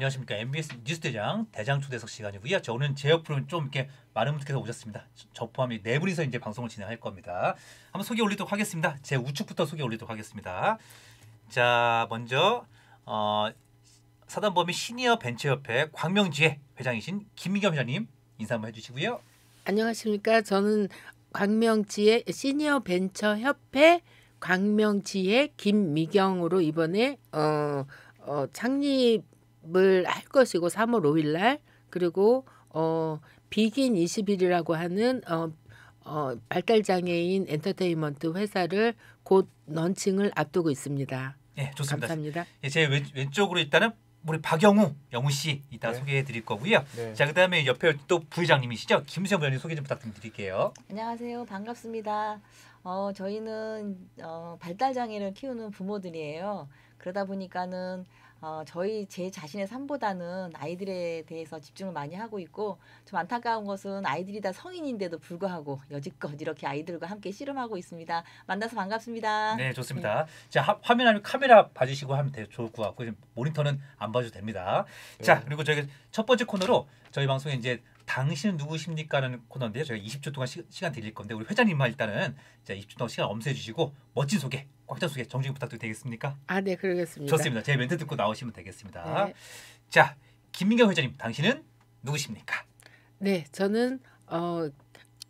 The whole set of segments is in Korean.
안녕하십니까 MBS 뉴스 대장 대장 초대석 시간이고요. 저는 제 옆으로 좀 이렇게 많은 분들께서 오셨습니다. 저 포함이 네 분이서 이제 방송을 진행할 겁니다. 한번 소개 올리도록 하겠습니다. 제 우측부터 소개 올리도록 하겠습니다. 자 먼저 어, 사단법인 시니어 벤처협회 광명지회 회장이신 김미겸 회장님 인사 한번 해주시고요. 안녕하십니까. 저는 광명지회 시니어 벤처협회 광명지회 김미경으로 이번에 어, 어, 창립 영업을 할 것이고 3월 5일 날 그리고 어 비긴 21이라고 하는 어, 어 발달 장애인 엔터테인먼트 회사를 곧 런칭을 앞두고 있습니다. 네, 좋습니다. 감사합니다. 예, 제 왼, 왼쪽으로 일단은 우리 박영우 영우 씨 이따 네. 소개해 드릴 거고요. 네. 자 그다음에 옆에 또 부회장님이시죠 김수영 부장님 소개 좀 부탁드릴게요. 안녕하세요 반갑습니다. 어 저희는 어, 발달 장애를 키우는 부모들이에요. 그러다 보니까는 어, 저희 제 자신의 삶보다는 아이들에 대해서 집중을 많이 하고 있고 좀 안타까운 것은 아이들이 다 성인인데도 불구하고 여지껏 이렇게 아이들과 함께 씨름하고 있습니다. 만나서 반갑습니다. 네, 좋습니다. 네. 자 화면 아니면 카메라 봐주시고 하면 되, 좋을 것 같고 모니터는 안 봐도 됩니다. 네. 자 그리고 저희 첫 번째 코너로 저희 방송에 이제 당신은 누구십니까라는 코너인데요. 저희가 20초 동안 시, 간 드릴 건데 우리 회장님만 일단은 자 20초 동안 시간 엄수해 주시고 멋진 소개 황철수 씨 정식 부탁드리겠습니까? 아, 네, 그러겠습니다. 좋습니다. 제 멘트 듣고 나오시면 되겠습니다. 네. 자, 김민경 회장님, 당신은 누구십니까? 네, 저는 어,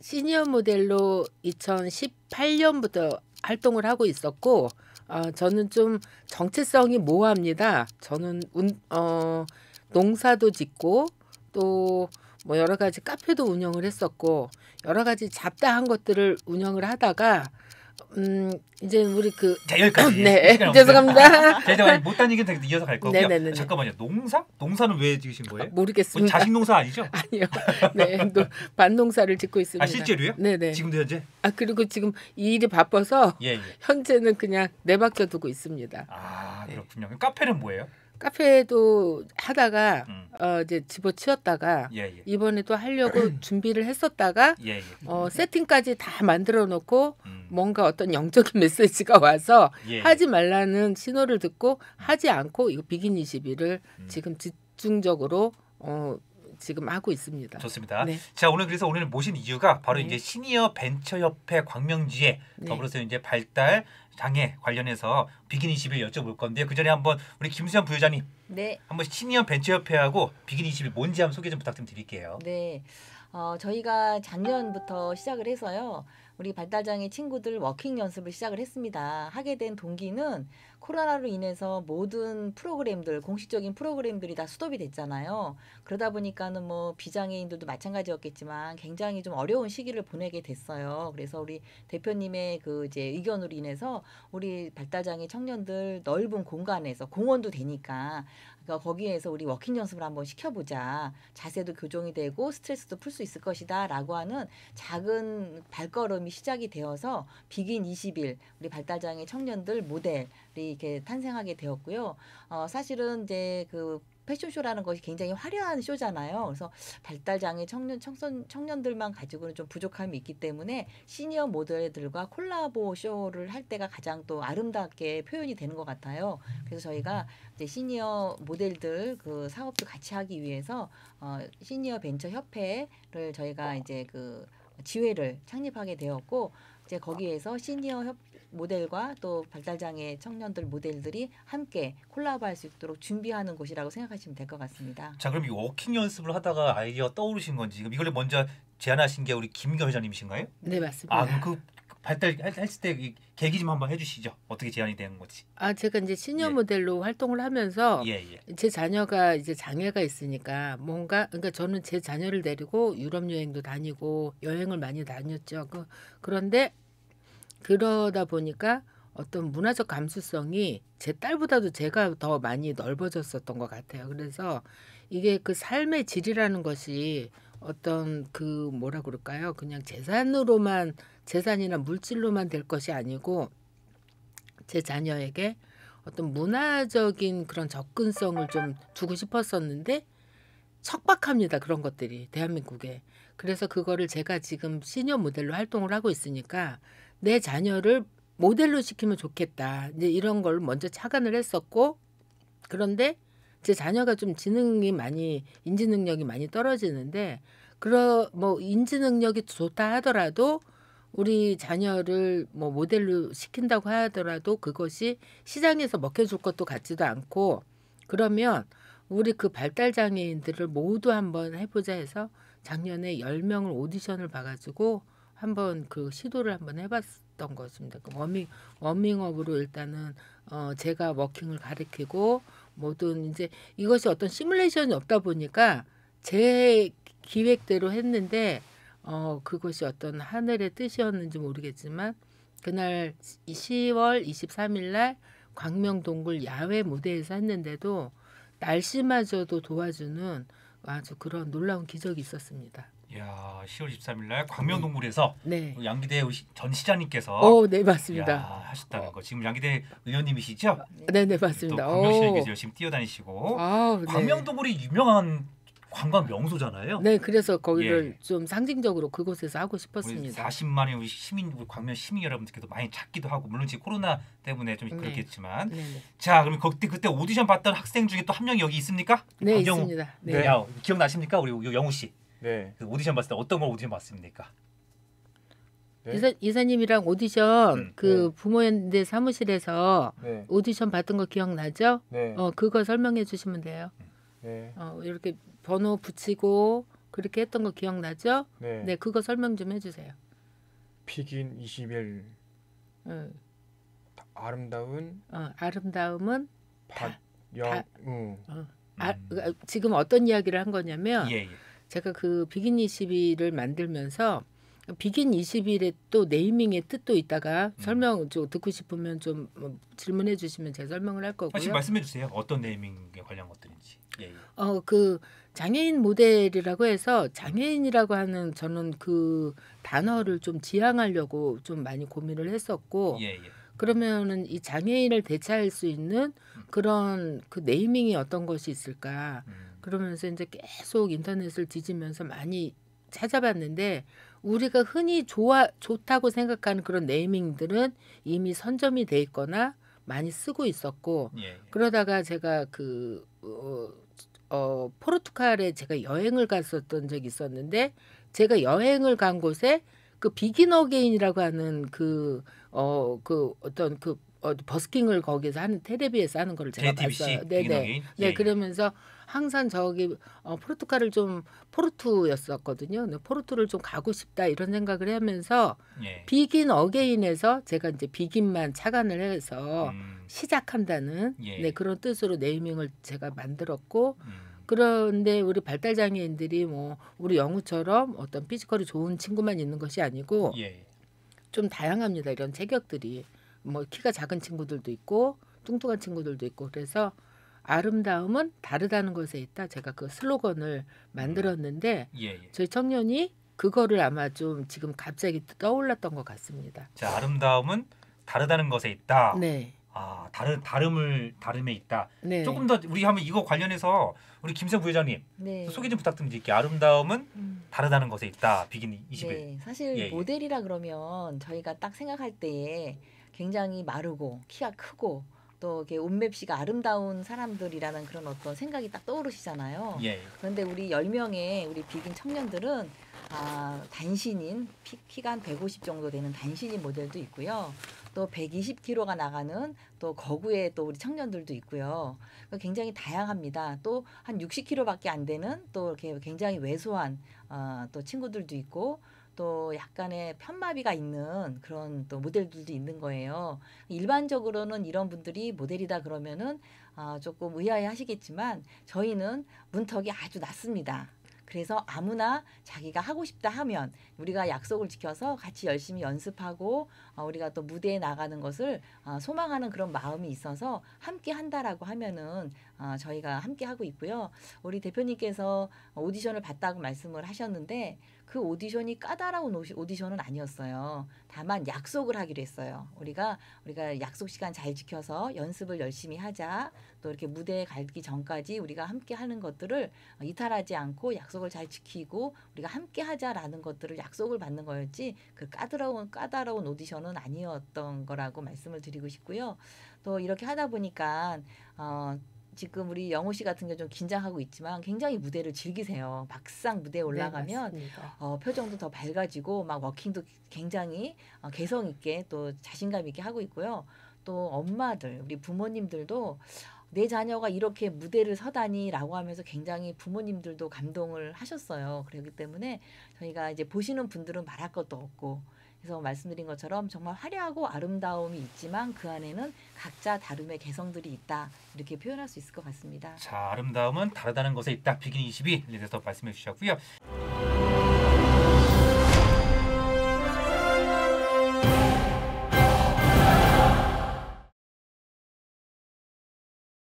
시니어 모델로 2018년부터 활동을 하고 있었고 어, 저는 좀 정체성이 모호합니다. 저는 운, 어, 농사도 짓고 또뭐 여러 가지 카페도 운영을 했었고 여러 가지 잡다한 것들을 운영을 하다가 음 이제 우리 그 자, 여기까지 네 죄송합니다. 제가 못 다니긴 되게 이어서 갈 거고요. 네네네 잠깐만요. 농사? 농사는 왜 지으신 거예요? 아, 모르겠습니다. 뭐 자식 농사 아니죠? 아니요. 네, 반농사를 짓고 있습니다. 아 실제로요? 네네. 지금도 현재? 아 그리고 지금 이 일이 바빠서 예, 예. 현재는 그냥 내박혀 두고 있습니다. 아 네. 그렇군요. 네. 카페는 뭐예요? 카페도 하다가 음. 어, 이제 집어치웠다가 예, 예. 이번에 또 하려고 준비를 했었다가 예, 예, 어, 세팅까지 다 만들어 놓고 음. 뭔가 어떤 영적인 메시지가 와서 예. 하지 말라는 신호를 듣고 하지 않고 이거 비긴 21을 음. 지금 집중적으로 어 지금 하고 있습니다. 좋습니다. 네. 자 오늘 그래서 오늘 모신 이유가 바로 네. 이제 시니어 벤처협회 광명지에 네. 더불어서 이제 발달 장애 관련해서 비긴 21 여쭤볼 건데 그 전에 한번 우리 김수현 부회장님 네. 한번 시니어 벤처협회하고 비긴 21 뭔지 한번 소개 좀 부탁 드릴게요. 네. 어, 저희가 작년부터 시작을 해서요. 우리 발달장애 친구들 워킹 연습을 시작을 했습니다. 하게 된 동기는 코로나로 인해서 모든 프로그램들 공식적인 프로그램들이 다 수톱이 됐잖아요. 그러다 보니까는 뭐 비장애인들도 마찬가지였겠지만 굉장히 좀 어려운 시기를 보내게 됐어요. 그래서 우리 대표님의 그 이제 의견으로 인해서 우리 발달장애 청년들 넓은 공간에서 공원도 되니까 그러니까 거기에서 우리 워킹 연습을 한번 시켜보자. 자세도 교정이 되고 스트레스도 풀 수 있을 것이다. 라고 하는 작은 발걸음이 시작이 되어서 비긴 20일 우리 발달장애 청년들 모델이 이렇게 탄생하게 되었고요. 어, 사실은 이제 그 패션쇼라는 것이 굉장히 화려한 쇼잖아요. 그래서 발달장애 청년 청선 청년들만 가지고는 좀 부족함이 있기 때문에 시니어 모델들과 콜라보 쇼를 할 때가 가장 또 아름답게 표현이 되는 것 같아요. 그래서 저희가 이제 시니어 모델들 그 사업도 같이 하기 위해서 어 시니어 벤처 협회를 저희가 이제 그 지회를 창립하게 되었고 이제 거기에서 시니어 협 모델과 또 발달장애 청년들 모델들이 함께 콜라보할 수 있도록 준비하는 곳이라고 생각하시면 될 것 같습니다. 자 그럼 이 워킹 연습을 하다가 아이디어 떠오르신 건지 이걸 먼저 제안하신 게 우리 김경 회장님이신가요? 네 맞습니다. 아그 발달 했을 때 계기 좀 한번 해주시죠. 어떻게 제안이 된 건지. 아 제가 이제 시니어 예. 모델로 활동을 하면서 예, 예. 제 자녀가 이제 장애가 있으니까 뭔가 그러니까 저는 제 자녀를 데리고 유럽 여행도 다니고 여행을 많이 다녔죠. 그, 그런데 그러다 보니까 어떤 문화적 감수성이 제 딸보다도 제가 더 많이 넓어졌었던 것 같아요. 그래서 이게 그 삶의 질이라는 것이 어떤 그 뭐라 그럴까요? 그냥 재산으로만 재산이나 물질로만 될 것이 아니고 제 자녀에게 어떤 문화적인 그런 접근성을 좀 주고 싶었었는데 척박합니다. 그런 것들이 대한민국에. 그래서 그거를 제가 지금 시니어 모델로 활동을 하고 있으니까 내 자녀를 모델로 시키면 좋겠다. 이제 이런 걸 먼저 착안을 했었고 그런데 제 자녀가 좀 지능이 많이 인지 능력이 많이 떨어지는데 그러 뭐 인지 능력이 좋다 하더라도 우리 자녀를 뭐 모델로 시킨다고 하더라도 그것이 시장에서 먹혀줄 것도 같지도 않고 그러면 우리 그 발달 장애인들을 모두 한번 해보자 해서 작년에 열명을 오디션을 봐가지고 한번 그 시도를 한번 해봤던 것입니다. 그 워밍 워밍업으로 일단은 어 제가 워킹을 가리키고 모든 이제 이것이 어떤 시뮬레이션이 없다 보니까 제 기획대로 했는데 어 그것이 어떤 하늘의 뜻이었는지 모르겠지만 그날 10월 23일 날 광명 동굴 야외 무대에서 했는데도 날씨마저도 도와주는 아주 그런 놀라운 기적이 있었습니다. 야, 10월 23일 날광명동물에서 네. 양기대 전 시장님께서 어, 네 맞습니다. 야, 하셨다는 거. 지금 양기대 의원님이시죠? 네, 네 맞습니다. 광명시에 어. 열심히 뛰어다니시고 아우, 광명동물이 네. 유명한 관광 명소잖아요. 네, 그래서 거기를 예. 좀 상징적으로 그곳에서 하고 싶었습니다. 40만의 우리 시민, 우리 광명 시민 여러분들께도 많이 찾기도 하고 물론 지금 코로나 때문에 좀 네. 그렇겠지만, 네, 네. 자, 그럼 그때 그때 오디션 봤던 학생 중에 또 한 명 여기 있습니까? 네, 강정우. 있습니다. 네. 네. 야, 기억나십니까, 우리 영우 씨? 네. 그 오디션 봤을 때 어떤 걸 오디션 봤습니까? 네? 이사, 이사님이랑 오디션 음, 그 네. 부모연대 사무실에서 네. 오디션 봤던 거 기억나죠? 네. 어 그거 설명해 주시면 돼요. 네. 어 이렇게 번호 붙이고 그렇게 했던 거 기억나죠? 네, 네 그거 설명 좀 해주세요. 피긴 21. 응. 아름다운. 어 아름다움은 박영. 다, 다, 응. 어, 아, 그, 아, 지금 어떤 이야기를 한 거냐면. 예, 예. 제가 그 비긴 21을 만들면서 비긴 21의 또 네이밍의 뜻도 있다가 음. 설명 좀 듣고 싶으면 좀 뭐 질문해 주시면 제가 설명을 할 거고요. 지금 말씀해 주세요. 어떤 네이밍에 관련 것들인지. 예, 예, 어, 그 장애인 모델이라고 해서 장애인이라고 하는 저는 그 단어를 좀 지향하려고 좀 많이 고민을 했었고 예, 예. 그러면은 이 장애인을 대체할 수 있는 음. 그런 그 네이밍이 어떤 것이 있을까? 음. 그러면서 이제 계속 인터넷을 뒤지면서 많이 찾아봤는데 우리가 흔히 좋아 좋다고 생각하는 그런 네이밍들은 이미 선점이 돼 있거나 많이 쓰고 있었고 예, 예. 그러다가 제가 그 어, 어, 포르투갈에 제가 여행을 갔었던 적이 있었는데 제가 여행을 간 곳에 그 비긴 어게인이라고 하는 그, 어, 그 어떤 그 어, 버스킹을 거기서 하는 테레비에서 하는 거를 제가 JTBC, 봤어요. 네네. 네. 네 예. 그러면서 항상 저기 어, 포르투갈을 좀 포르투였었거든요. 포르투를 좀 가고 싶다 이런 생각을 하면서 예. 비긴 어게인에서 제가 이제 비긴만 착안을 해서 음. 시작한다는 예. 네, 그런 뜻으로 네이밍을 제가 만들었고 음. 그런데 우리 발달 장애인들이 뭐 우리 영우처럼 어떤 피지컬이 좋은 친구만 있는 것이 아니고 예. 좀 다양합니다. 이런 체격들이. 뭐 키가 작은 친구들도 있고 뚱뚱한 친구들도 있고 그래서 아름다움은 다르다는 것에 있다. 제가 그 슬로건을 만들었는데 음. 예, 예. 저희 청년이 그거를 아마 좀 지금 갑자기 떠올랐던 것 같습니다. 자, 아름다움은 다르다는 것에 있다. 네. 아, 다른 다름을 다름에 있다. 네. 조금 더 우리 한번 이거 관련해서 우리 김세 부회장님 네. 소개 좀 부탁드릴게요. 아름다움은 음. 다르다는 것에 있다. 비긴 2 0 네, 사실 예, 예, 모델이라 그러면 저희가 딱 생각할 때에 굉장히 마르고 키가 크고 또 이렇게 옷맵시가 아름다운 사람들이라는 그런 어떤 생각이 딱 떠오르시잖아요. 예. 그런데 우리 열명의 우리 비긴 청년들은 아, 단신인 피, 키가 한 150 정도 되는 단신인 모델도 있고요. 또 120kg가 나가는 또 거구의 또 우리 청년들도 있고요. 그러니까 굉장히 다양합니다. 또 한 60kg밖에 안 되는 또 이렇게 굉장히 왜소한 어, 또 친구들도 있고 또 약간의 편마비가 있는 그런 또 모델들도 있는 거예요. 일반적으로는 이런 분들이 모델이다 그러면은 어, 조금 의아해 하시겠지만 저희는 문턱이 아주 낮습니다. 그래서 아무나 자기가 하고 싶다 하면 우리가 약속을 지켜서 같이 열심히 연습하고 아, 우리가 또 무대에 나가는 것을 아, 소망하는 그런 마음이 있어서 함께 한다라고 하면은 저희가 함께 하고 있고요. 우리 대표님께서 오디션을 봤다고 말씀을 하셨는데 그 오디션이 까다로운 오디션은 아니었어요. 다만 약속을 하기로 했어요. 우리가 우리가 약속 시간 잘 지켜서 연습을 열심히 하자. 또 이렇게 무대에 가기 전까지 우리가 함께 하는 것들을 이탈하지 않고 약속을 잘 지키고 우리가 함께 하자라는 것들을 약속을 받는 거였지 그 까다로운 까다로운 오디션은 아니었던 거라고 말씀을 드리고 싶고요. 또 이렇게 하다 보니까 어 지금 우리 영호 씨 같은 경우 좀 긴장하고 있지만 굉장히 무대를 즐기세요. 막상 무대에 네, 올라가면 네, 어, 표정도 더 밝아지고 막 워킹도 굉장히 어, 개성 있게 또 자신감 있게 하고 있고요. 또 엄마들 우리 부모님들도 내 자녀가 이렇게 무대를 서다니라고 하면서 굉장히 부모님들도 감동을 하셨어요. 그렇기 때문에 저희가 이제 보시는 분들은 말할 것도 없고 그래서 말씀드린 것처럼 정말 화려하고 아름다움이 있지만 그 안에는 각자 다름의 개성들이 있다 이렇게 표현할 수 있을 것 같습니다. 자 아름다움은 다르다는 것에 있다. 비긴 22 리더서 말씀해 주셨고요.